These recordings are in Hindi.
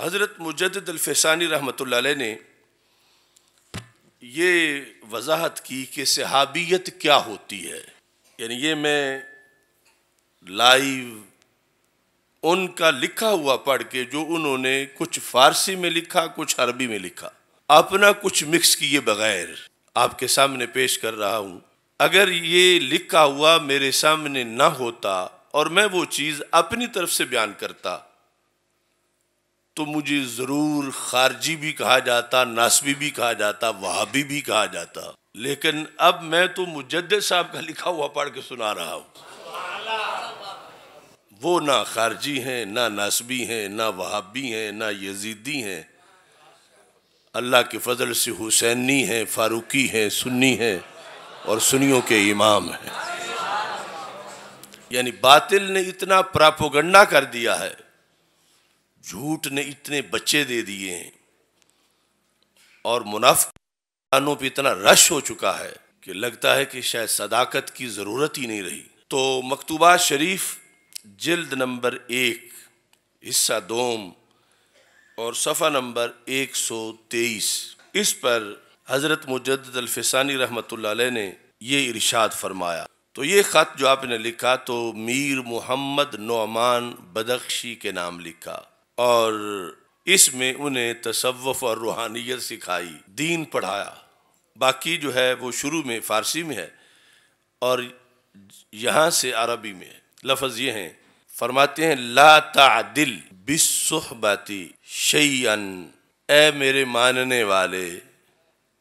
हज़रत मुजदलफ़ानी रहमत ने ये वजाहत की कि सहाबियत क्या होती है यानी ये मैं लाइव उनका लिखा हुआ पढ़ के जो उन्होंने कुछ फ़ारसी में लिखा कुछ अरबी में लिखा अपना कुछ मिक्स किए बगैर आपके सामने पेश कर रहा हूँ अगर ये लिखा हुआ मेरे सामने ना होता और मैं वो चीज़ अपनी तरफ से बयान करता तो मुझे ज़रूर खारजी भी कहा जाता नासबी भी कहा जाता वहाबी भी कहा जाता लेकिन अब मैं तो मुजद साहब का लिखा हुआ पढ़ के सुना रहा हूँ वो ना खारजी हैं ना नासबी हैं ना वहाबी हैं ना यजीदी हैं अल्लाह के फजल से हुसैनी हैं फारूकी हैं सुन्नी हैं और सुनियों के इमाम हैं यानी बातिल ने इतना प्रापोगंडा कर दिया है झूठ ने इतने बच्चे दे दिए हैं और मुनाफानों पर इतना रश हो चुका है कि लगता है कि शायद सदाकत की ज़रूरत ही नहीं रही तो मकतूबा शरीफ जल्द नंबर एक हिस्सा दोम और सफ़ा नंबर 123 इस पर हज़रत मुजद रहमत ने ये इरशाद फरमाया तो ये ख़त जो आपने लिखा तो मीर मोहम्मद नोमान बदख्शी के नाम लिखा और इसमें उन्हें तसव्वुफ़ और रूहानियत सिखाई दीन पढ़ाया बाकी जो है वो शुरू में फ़ारसी में है और यहाँ से अरबी में है लफ्ज़ ये हैं फरमाते हैं ला तादिल बिसहबती शैन ए मेरे मानने वाले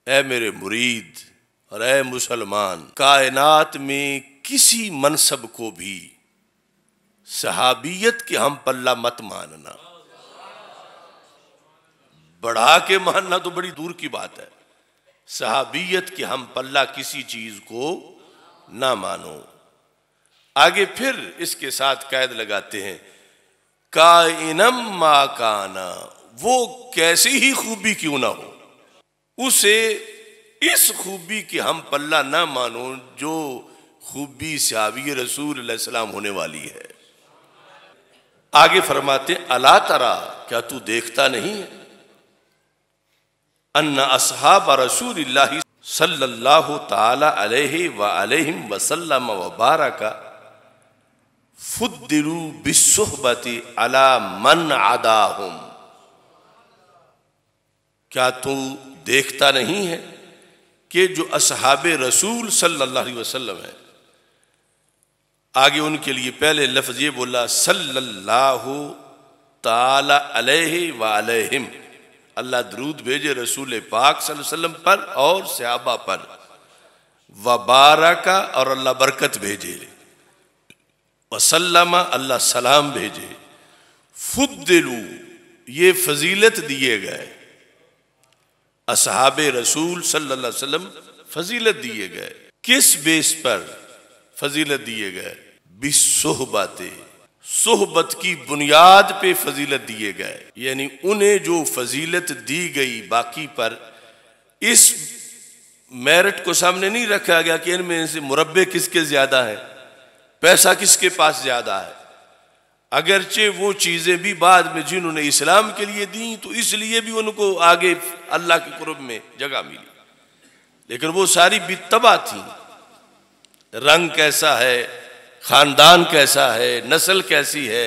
ए मेरे मुरीद और ए मुसलमान कायनात में किसी मनसब को भी सहाबियत के हम पल्ला मत मानना बढ़ा के मानना तो बड़ी दूर की बात है सहाबियत के हम पल्ला किसी चीज को ना मानो आगे फिर इसके साथ कैद लगाते हैं काइनम मा काना वो कैसी ही खूबी क्यों ना हो उसे इस खूबी के हम पल्ला ना मानो जो खूबी सहाबी रसूल सलाम होने वाली है आगे फरमाते अला तरा क्या तू देखता नहीं है असहाब रसूल सल्लल्लाहु ताला अलैहि क्या तू देखता नहीं है कि जो असहाब रसूल सल्लल्लाहु अलैहि है आगे उनके लिए पहले लफ्ज़ ये बोला सल्लाह ताला अलैहि व अल्लाह दरूद भेजे रसूल पाक सल्लम पर और सहाबा पर वबारा का और अल्लाह बरकत भेजे वसलमा अल्लाह सलाम भेजे फुद्दलू ये फजीलत दिए गए असहाब रसूल सल्लल्लाहु अलैहि वसल्लम फजीलत दिए गए किस बेस पर फजीलत दिए गए बातें सोहबत की बुनियाद पे फजीलत दिए गए यानी उन्हें जो फजीलत दी गई बाकी पर इस मेरिट को सामने नहीं रखा गया कि इनमें से मुरबे किसके ज़्यादा है पैसा किसके पास ज़्यादा है अगरचे वो चीज़ें भी बाद में जिन्होंने इस्लाम के लिए दी तो इसलिए भी उनको आगे अल्लाह के कुरब में जगह मिली लेकिन वो सारी बितबा थी रंग कैसा है ख़ानदान कैसा है नस्ल कैसी है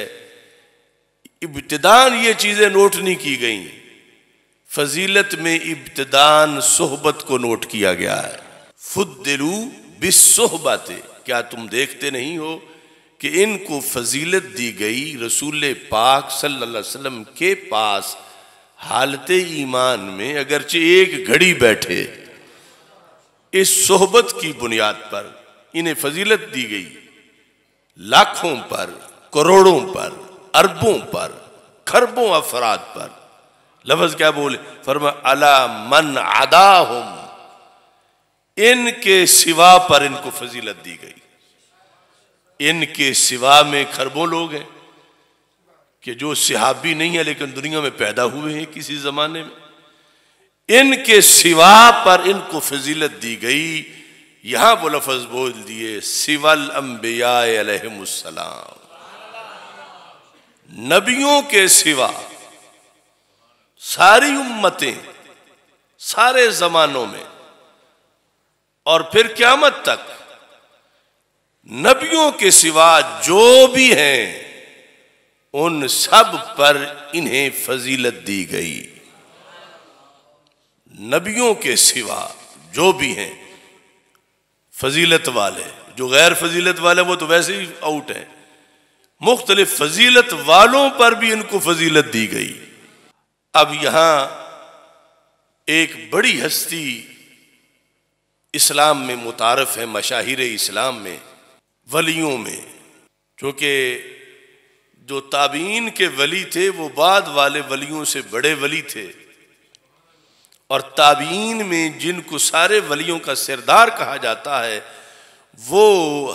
इब्तदान ये चीज़ें नोट नहीं की गई फजीलत में इब्तदान सोहबत को नोट किया गया है फुद दिलू बिसोहबत क्या तुम देखते नहीं हो कि इनको फजीलत दी गई रसूल पाक सल्लल्लाहु अलैहि वसल्लम के पास हालत ईमान में अगरचे एक घड़ी बैठे इस सोहबत की बुनियाद पर इन्हें फजीलत दी गई लाखों पर करोड़ों पर अरबों पर खरबों अफराद पर लफज क्या बोले फरमा अला मन आदा हम इनके सिवा पर इनको फजीलत दी गई इनके सिवा में खरबों लोग हैं कि जो सिहाबी नहीं है लेकिन दुनिया में पैदा हुए हैं किसी जमाने में इनके सिवा पर इनको फजीलत दी गई यहां वो लफज बोल दिए सिवल अम्बियासलाम नबियों के सिवा सारी उम्मतें सारे जमानों में और फिर क्यामत तक नबियों के सिवा जो भी हैं उन सब पर इन्हें फजीलत दी गई नबियों के सिवा जो भी हैं फजीलत वाले जो गैर फजीलत वाले वो तो वैसे ही आउट है मुख्तलिफ फजीलत वालों पर भी इनको फजीलत दी गई अब यहाँ एक बड़ी हस्ती इस्लाम में मुतारफ है मशाहिर इस्लाम में वलियों में चूंकि जो ताबीन के वली थे वो बाद वाले वलियों से बड़े वली थे और ताबीन में जिनको सारे वलियों का सिरदार कहा जाता है वो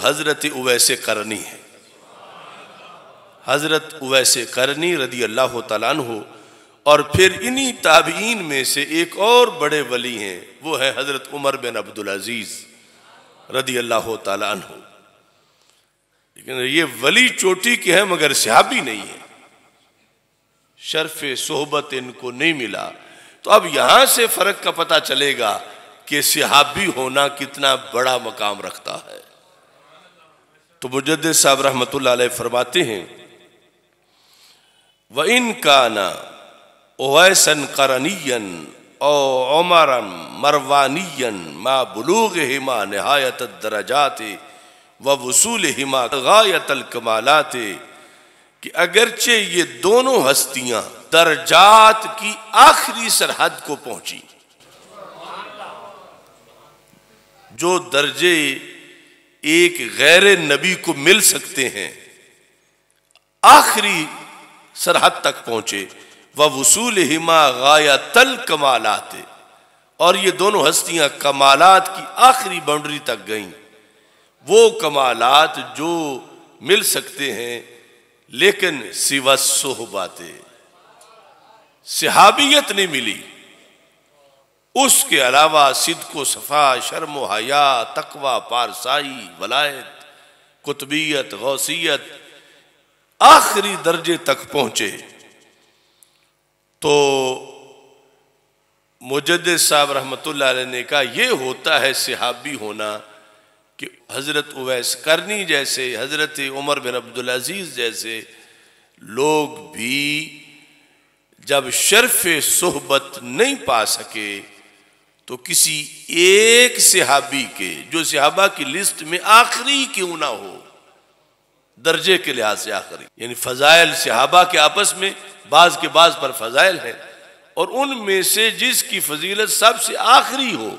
हज़रत उवैस करनी है हज़रत उवैस करनी रदी अल्लाह तन हो और फिर इन्हीं ताबीन में से एक और बड़े वली हैं वो है हज़रत उमर बिन अब्दुल अजीज़ रदी अल्लाह तन हो लेकिन ये वली चोटी के हैं मगर सिहाबी नहीं है शर्फ सोहबत इनको नहीं मिला तो अब यहां से फर्क का पता चलेगा कि सिहाबी होना कितना बड़ा मकाम रखता है तो मुजद साहब रहमत फरमाते हैं व इन ना ओसन करनियन ओमरन मरवानियन मा बलूग हिमा नहायत दराजात वसूल हिमा गायतल कमालाते कि अगरचे ये दोनों हस्तियां दर्जात की आखिरी सरहद को पहुंची जो दर्जे एक गैर नबी को मिल सकते हैं आखिरी सरहद तक पहुंचे व वसूल हिमा गाया तल कमालात और ये दोनों हस्तियां कमालात की आखिरी बाउंड्री तक गईं वो कमालात जो मिल सकते हैं लेकिन सिवा सोहबाते सिहाबियत नहीं मिली उसके अलावा सिदको को सफ़ा शर्म हया तकवा पारसाई वलायत कुतबीयत गौसीत आखिरी दर्जे तक पहुंचे तो मुजद साहब रहमत ने कहा यह होता है सिहाबी होना कि हज़रत उवैस करनी जैसे हज़रत उमर बिन अब्दुल अज़ीज़ जैसे लोग भी जब शर्फ सोहबत नहीं पा सके तो किसी एक सिहाबी के जो सिहाबा की लिस्ट में आखिरी क्यों ना हो दर्जे के लिहाज से आखिरी यानी फ़जाइल सिहाबा के आपस में बाज के बाज पर फ़जाइल है और उनमें से जिसकी फजीलत सबसे आखिरी हो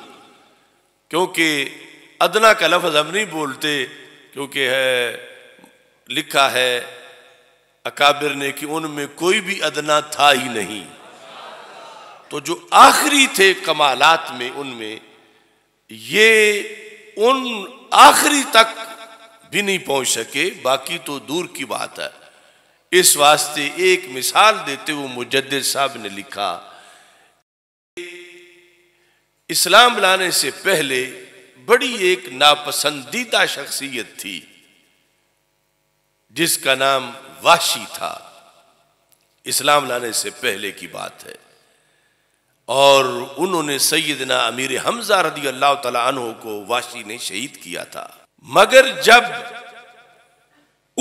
क्योंकि अदना का लफ्ज़ हम नहीं बोलते क्योंकि है लिखा है अकाबिर ने कि उनमें कोई भी अदना था ही नहीं तो जो आखिरी थे कमालात में उनमें ये उन आखिरी तक भी नहीं पहुंच सके बाकी तो दूर की बात है इस वास्ते एक मिसाल देते हुए मुजद साहब ने लिखा इस्लाम लाने से पहले बड़ी एक नापसंदीदा शख्सियत थी जिसका नाम वाशी था इस्लाम लाने से पहले की बात है और उन्होंने सैदना अमीर हमजा रदी अल्लाह तला को वाशी ने शहीद किया था मगर जब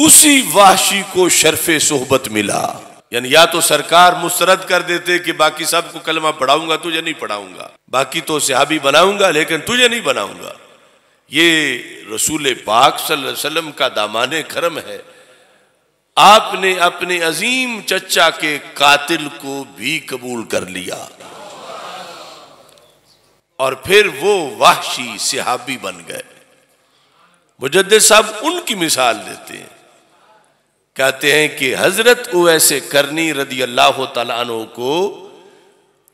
उसी वाशी को शर्फ सोहबत मिला यानी या तो सरकार मुस्तरद कर देते कि बाकी सब को कलमा पढ़ाऊंगा तुझे नहीं पढ़ाऊंगा बाकी तो सिहाबी बनाऊंगा लेकिन तुझे नहीं बनाऊंगा ये रसूल पाक वसल्लम का दामाने करम है आपने अपने अजीम चचा के कातिल को भी कबूल कर लिया और फिर वो वाहशी सिहाबी बन गए मुजद साहब उनकी मिसाल देते हैं कहते हैं कि हजरत ऐसे करनी रदी अल्लाह तु को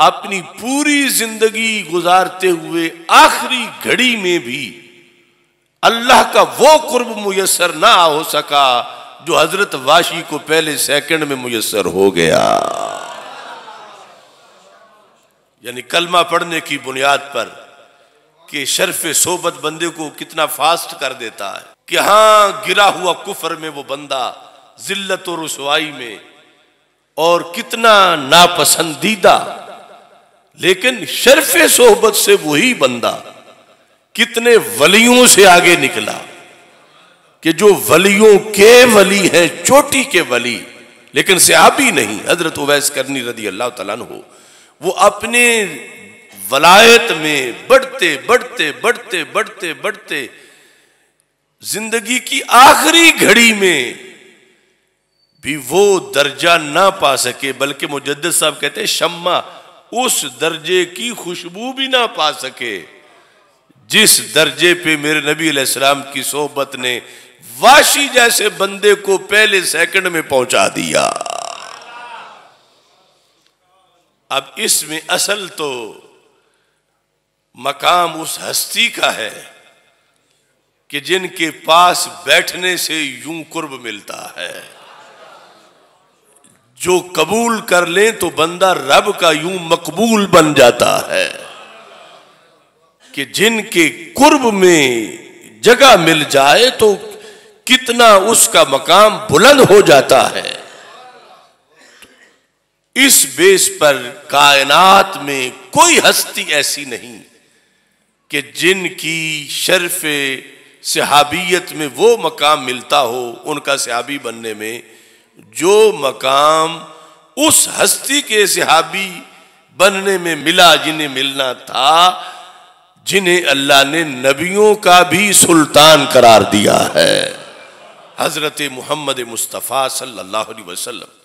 अपनी पूरी जिंदगी गुजारते हुए आखिरी घड़ी में भी अल्लाह का वो कुर्ब मुयसर ना हो सका जो हजरत वाशी को पहले सेकंड में मुयसर हो गया यानी कलमा पढ़ने की बुनियाद पर कि शर्फ सोबत बंदे को कितना फास्ट कर देता है कि हां गिरा हुआ कुफर में वो बंदा जिल्लत और रसवाई में और कितना नापसंदीदा लेकिन शर्फ सोहबत से वही बंदा कितने वलियों से आगे निकला कि जो वलियों के वली हैं चोटी के वली लेकिन ही नहीं हजरत उवैस करनी रदी अल्लाह तला हो वो अपने वलायत में बढ़ते बढ़ते बढ़ते बढ़ते बढ़ते जिंदगी की आखिरी घड़ी में भी वो दर्जा ना पा सके बल्कि मुजद साहब कहते शम्मा उस दर्जे की खुशबू भी ना पा सके जिस दर्जे पे मेरे नबी अलैहिस्सलाम की सोहबत ने वाशी जैसे बंदे को पहले सेकंड में पहुंचा दिया अब इसमें असल तो मकाम उस हस्ती का है कि जिनके पास बैठने से यूं कुर्ब मिलता है जो कबूल कर ले तो बंदा रब का यूं मकबूल बन जाता है कि जिनके कुर्ब में जगह मिल जाए तो कितना उसका मकाम बुलंद हो जाता है इस बेस पर कायनात में कोई हस्ती ऐसी नहीं कि जिनकी शर्फ सहाबियत में वो मकाम मिलता हो उनका सहाबी बनने में जो मकाम उस हस्ती के सिहाबी बनने में मिला जिन्हें मिलना था जिन्हें अल्लाह ने नबियों का भी सुल्तान करार दिया है हज़रत मोहम्मद मुस्तफ़ा सल्लल्लाहु अलैहि वसल्लम